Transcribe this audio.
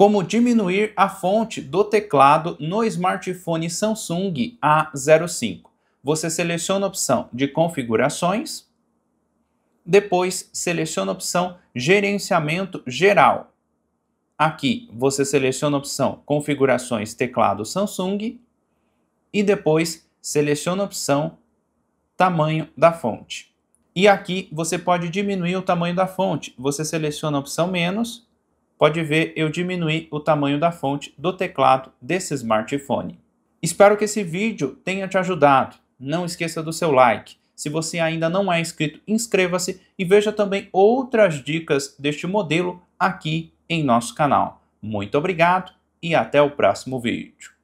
como diminuir a fonte do teclado no smartphone Samsung A05. Você seleciona a opção de configurações, depois seleciona a opção gerenciamento geral. Aqui você seleciona a opção configurações teclado Samsung e depois seleciona a opção tamanho da fonte. E aqui você pode diminuir o tamanho da fonte. Você seleciona a opção menos pode ver eu diminuí o tamanho da fonte do teclado desse smartphone. Espero que esse vídeo tenha te ajudado. Não esqueça do seu like. Se você ainda não é inscrito, inscreva-se e veja também outras dicas deste modelo aqui em nosso canal. Muito obrigado e até o próximo vídeo.